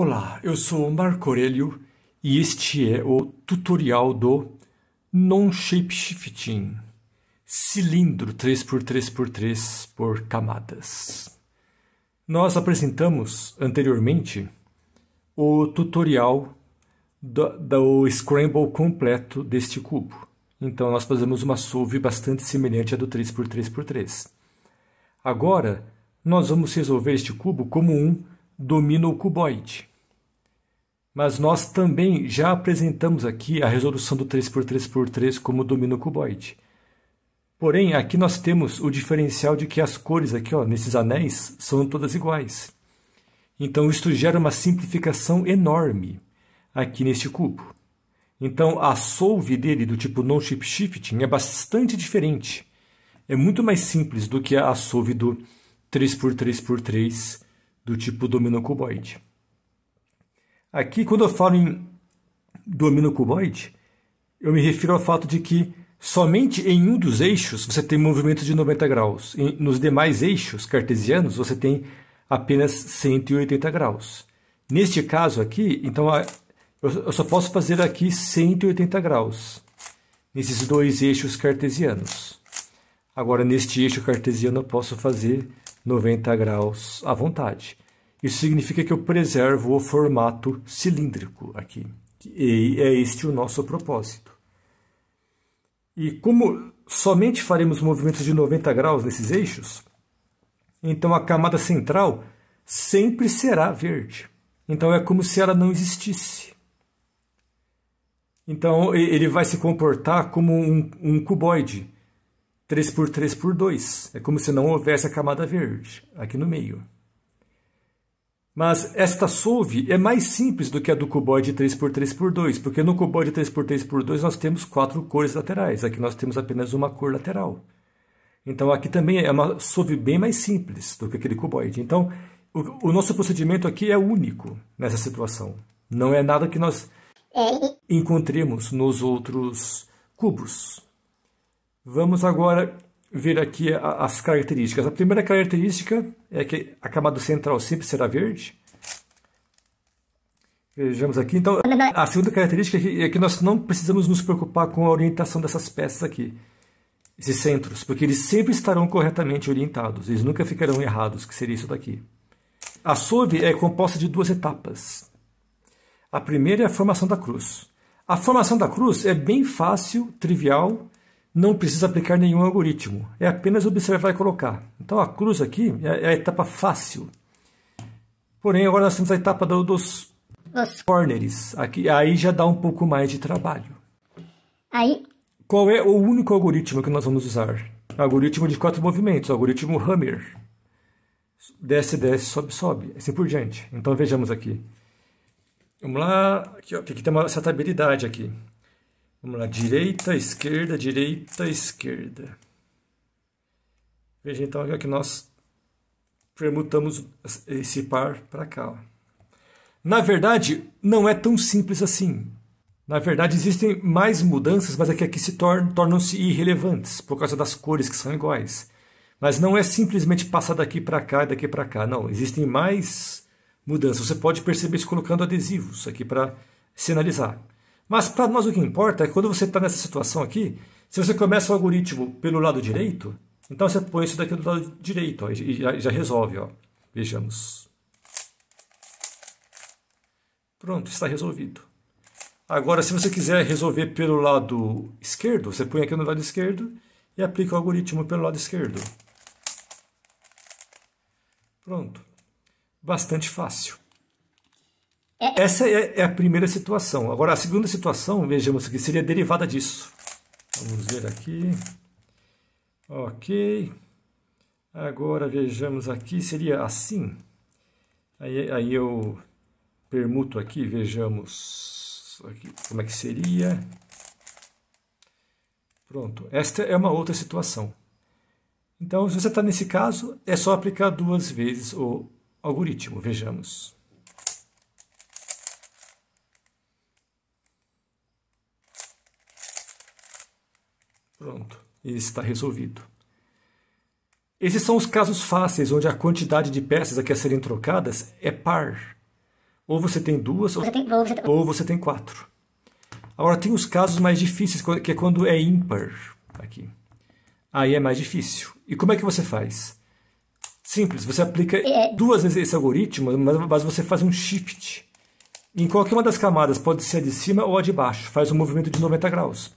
Olá, eu sou Marco Aurelio e este é o tutorial do Non-Shapeshifting Cilindro 3x3x3 por camadas. Nós apresentamos anteriormente o tutorial do, do Scramble completo deste cubo. Então nós fazemos uma solve bastante semelhante à do 3x3x3. Agora nós vamos resolver este cubo como um domina o cuboide. Mas nós também já apresentamos aqui a resolução do 3x3x3 como domina o cuboide. Porém, aqui nós temos o diferencial de que as cores aqui, ó, nesses anéis, são todas iguais. Então, isto gera uma simplificação enorme aqui neste cubo. Então, a solve dele, do tipo non-chip shifting, é bastante diferente. É muito mais simples do que a solve do 3x3x3 do tipo domínio cuboide. Aqui, quando eu falo em domínio cuboide, eu me refiro ao fato de que somente em um dos eixos você tem movimento de 90 graus. nos demais eixos cartesianos, você tem apenas 180 graus. Neste caso aqui, então eu só posso fazer aqui 180 graus nesses dois eixos cartesianos. Agora, neste eixo cartesiano, eu posso fazer 90 graus à vontade. Isso significa que eu preservo o formato cilíndrico aqui. E é este o nosso propósito. E como somente faremos movimentos de 90 graus nesses eixos, então a camada central sempre será verde. Então é como se ela não existisse. Então ele vai se comportar como um, um cuboide. 3 por 3 por 2. É como se não houvesse a camada verde aqui no meio. Mas esta solve é mais simples do que a do cuboide 3x3x2, porque no cuboide 3x3x2 nós temos quatro cores laterais, aqui nós temos apenas uma cor lateral. Então aqui também é uma solve bem mais simples do que aquele cuboide. Então o, o nosso procedimento aqui é único nessa situação. Não é nada que nós é. encontremos nos outros cubos. Vamos agora ver aqui as características. A primeira característica é que a camada central sempre será verde. Vejamos aqui. Então, a segunda característica é, é que nós não precisamos nos preocupar com a orientação dessas peças aqui, esses centros, porque eles sempre estarão corretamente orientados, eles nunca ficarão errados, que seria isso daqui. A SOV é composta de duas etapas. A primeira é a formação da cruz. A formação da cruz é bem fácil, trivial não precisa aplicar nenhum algoritmo, é apenas observar e colocar. Então a cruz aqui é, é a etapa fácil. Porém, agora nós temos a etapa do, dos corners. Aqui, aí já dá um pouco mais de trabalho. Aí. Qual é o único algoritmo que nós vamos usar? Algoritmo de quatro movimentos, algoritmo Hammer. Desce, desce, sobe, sobe, assim por diante. Então vejamos aqui. Vamos lá, aqui, ó, tem que ter uma certa habilidade aqui. Vamos lá, direita, esquerda, direita, esquerda. Veja então que nós permutamos esse par para cá. Ó. Na verdade, não é tão simples assim. Na verdade, existem mais mudanças, mas aqui, é aqui se tornam, tornam-se irrelevantes por causa das cores que são iguais. Mas não é simplesmente passar daqui para cá e daqui para cá. Não, existem mais mudanças. Você pode perceber isso colocando adesivos aqui para sinalizar. Mas para nós o que importa é que quando você está nessa situação aqui, se você começa o algoritmo pelo lado direito, então você põe isso daqui do lado direito ó, e já, já resolve. Ó. Vejamos. Pronto, está resolvido. Agora, se você quiser resolver pelo lado esquerdo, você põe aqui no lado esquerdo e aplica o algoritmo pelo lado esquerdo. Pronto. Bastante fácil. É, é. Essa é, é a primeira situação. Agora, a segunda situação, vejamos aqui, seria derivada disso. Vamos ver aqui. Ok. Agora, vejamos aqui, seria assim. Aí, aí eu permuto aqui, vejamos aqui como é que seria. Pronto, esta é uma outra situação. Então, se você está nesse caso, é só aplicar duas vezes o algoritmo, vejamos. Pronto, está resolvido. Esses são os casos fáceis, onde a quantidade de peças a a serem trocadas é par. Ou você tem duas, você ou, tem, ou, você tem... ou você tem quatro. Agora, tem os casos mais difíceis, é que é quando é ímpar. Aqui. Aí é mais difícil. E como é que você faz? Simples, você aplica é, é. duas vezes esse algoritmo, mas você faz um shift. Em qualquer uma das camadas, pode ser a de cima ou a de baixo. Faz um movimento de 90 graus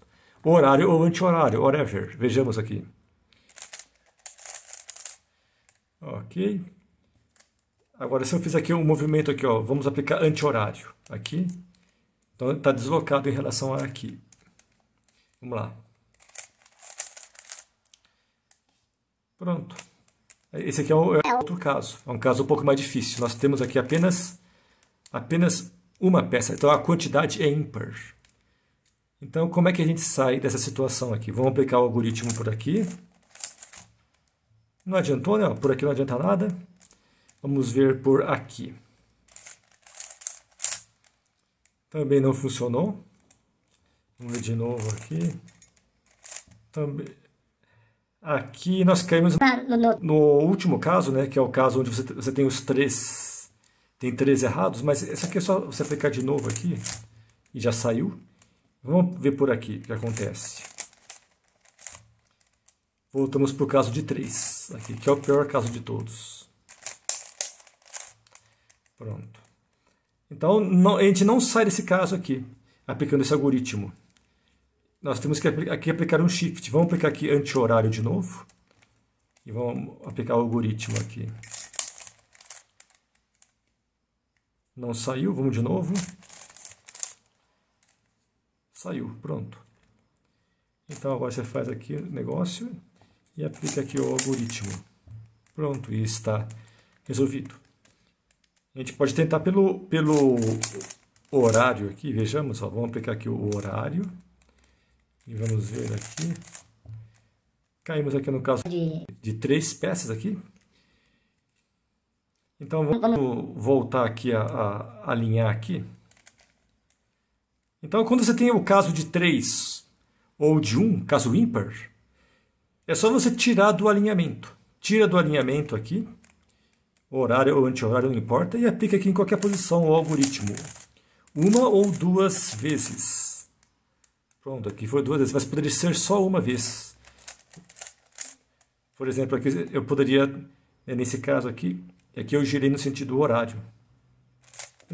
horário ou anti-horário, whatever. Vejamos aqui. Ok. Agora, se eu fiz aqui um movimento aqui, ó, vamos aplicar anti-horário aqui. Então, está deslocado em relação a aqui. Vamos lá. Pronto. Esse aqui é, um, é outro caso. É um caso um pouco mais difícil. Nós temos aqui apenas, apenas uma peça. Então, a quantidade é ímpar. Então, como é que a gente sai dessa situação aqui? Vamos aplicar o algoritmo por aqui. Não adiantou, né? Por aqui não adianta nada. Vamos ver por aqui. Também não funcionou. Vamos ver de novo aqui. Também... Aqui nós caímos ah, no último caso, né? Que é o caso onde você, você tem os três... Tem três errados, mas isso aqui é só você aplicar de novo aqui e já saiu. Vamos ver por aqui o que acontece. Voltamos para o caso de 3, aqui, que é o pior caso de todos. Pronto. Então, não, a gente não sai desse caso aqui, aplicando esse algoritmo. Nós temos que aqui aplicar um shift. Vamos aplicar aqui anti-horário de novo. E vamos aplicar o algoritmo aqui. Não saiu, vamos de novo. Saiu, pronto. Então agora você faz aqui o negócio e aplica aqui o algoritmo. Pronto, e está resolvido. A gente pode tentar pelo, pelo horário aqui, vejamos, ó, vamos aplicar aqui o horário. E vamos ver aqui. Caímos aqui no caso de, de três peças aqui. Então vamos voltar aqui a, a alinhar aqui. Então, quando você tem o caso de 3 ou de 1, caso ímpar, é só você tirar do alinhamento. Tira do alinhamento aqui, horário ou anti-horário, não importa, e aplica aqui em qualquer posição o algoritmo. Uma ou duas vezes. Pronto, aqui foi duas vezes, mas poderia ser só uma vez. Por exemplo, aqui eu poderia, nesse caso aqui, aqui eu girei no sentido horário.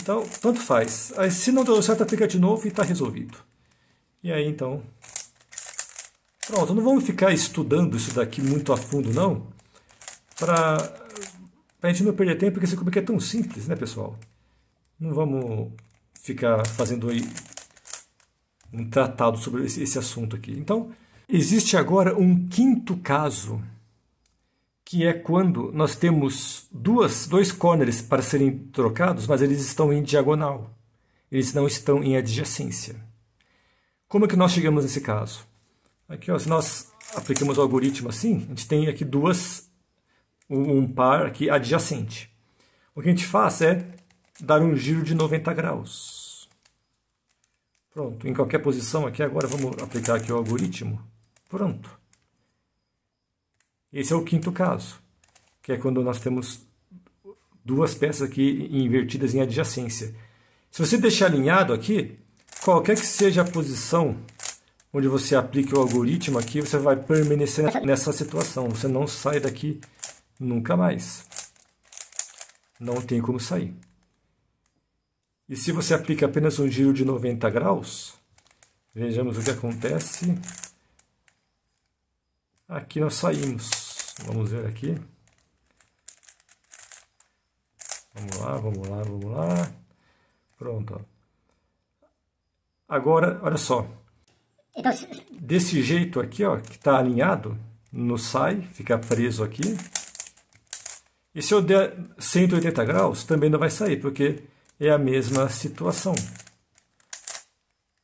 Então, tanto faz. Aí, se não deu certo, aplica de novo e está resolvido. E aí, então... Pronto, não vamos ficar estudando isso daqui muito a fundo, não. Para a gente não perder tempo, porque esse cubo aqui é tão simples, né, pessoal? Não vamos ficar fazendo aí um tratado sobre esse, esse assunto aqui. Então, existe agora um quinto caso que é quando nós temos duas, dois corners para serem trocados, mas eles estão em diagonal. Eles não estão em adjacência. Como é que nós chegamos nesse caso? Aqui, ó, se nós aplicamos o algoritmo assim, a gente tem aqui duas, um par aqui adjacente. O que a gente faz é dar um giro de 90 graus. Pronto, em qualquer posição aqui, agora vamos aplicar aqui o algoritmo. Pronto. Esse é o quinto caso, que é quando nós temos duas peças aqui invertidas em adjacência. Se você deixar alinhado aqui, qualquer que seja a posição onde você aplique o algoritmo aqui, você vai permanecer nessa situação. Você não sai daqui nunca mais. Não tem como sair. E se você aplica apenas um giro de 90 graus, vejamos o que acontece. Aqui nós saímos. Vamos ver aqui. Vamos lá, vamos lá, vamos lá. Pronto. Ó. Agora, olha só. Então, Desse jeito aqui, ó, que está alinhado, não sai, fica preso aqui. E se eu der 180 graus, também não vai sair, porque é a mesma situação.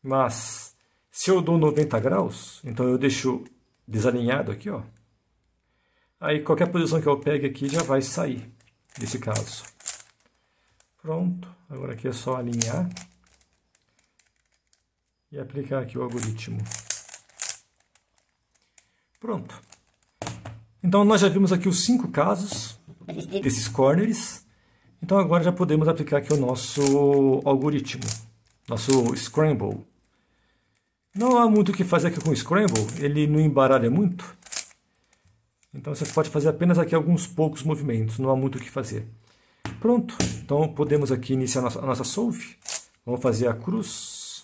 Mas, se eu dou 90 graus, então eu deixo desalinhado aqui, ó. Aí qualquer posição que eu pegue aqui já vai sair, nesse caso. Pronto, agora aqui é só alinhar e aplicar aqui o algoritmo. Pronto. Então nós já vimos aqui os cinco casos desses corners. Então agora já podemos aplicar aqui o nosso algoritmo, nosso scramble. Não há muito o que fazer aqui com o Scramble, ele não embaralha muito. Então você pode fazer apenas aqui alguns poucos movimentos, não há muito o que fazer. Pronto, então podemos aqui iniciar a nossa, a nossa solve. Vamos fazer a cruz.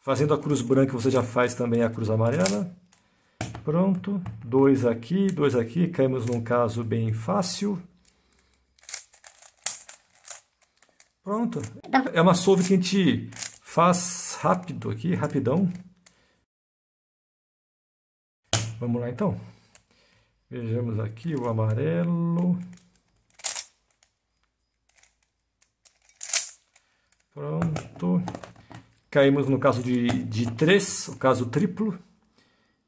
Fazendo a cruz branca você já faz também a cruz amarela. Pronto, dois aqui, dois aqui, caímos num caso bem fácil. Pronto, é uma solve que a gente faz rápido aqui, rapidão. Vamos lá então. Vejamos aqui o amarelo. Pronto. Caímos no caso de, de 3, o caso triplo.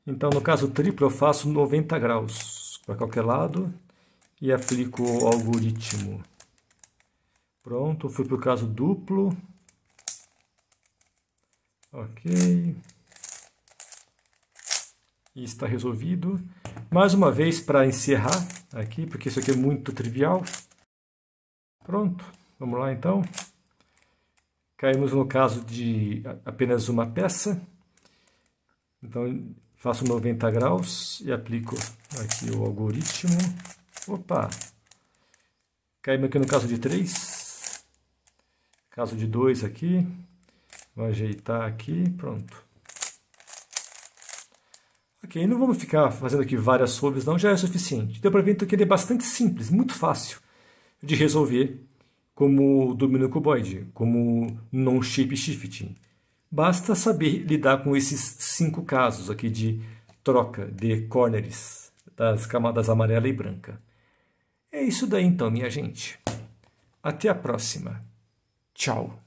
Então, no caso triplo, eu faço 90 graus para qualquer lado e aplico o algoritmo. Pronto, fui para o caso duplo. Ok. E está resolvido. Mais uma vez para encerrar aqui, porque isso aqui é muito trivial. Pronto, vamos lá então. Caímos no caso de apenas uma peça. Então, faço 90 graus e aplico aqui o algoritmo. Opa! Caímos aqui no caso de 3. Caso de 2 aqui. Vou ajeitar aqui, pronto. Ok, não vamos ficar fazendo aqui várias sobres não, já é suficiente. Deu para ver então, que ele é bastante simples, muito fácil de resolver como domínio cuboide, como non-shape shifting. Basta saber lidar com esses cinco casos aqui de troca de corners das camadas amarela e branca. É isso daí então, minha gente. Até a próxima. Tchau.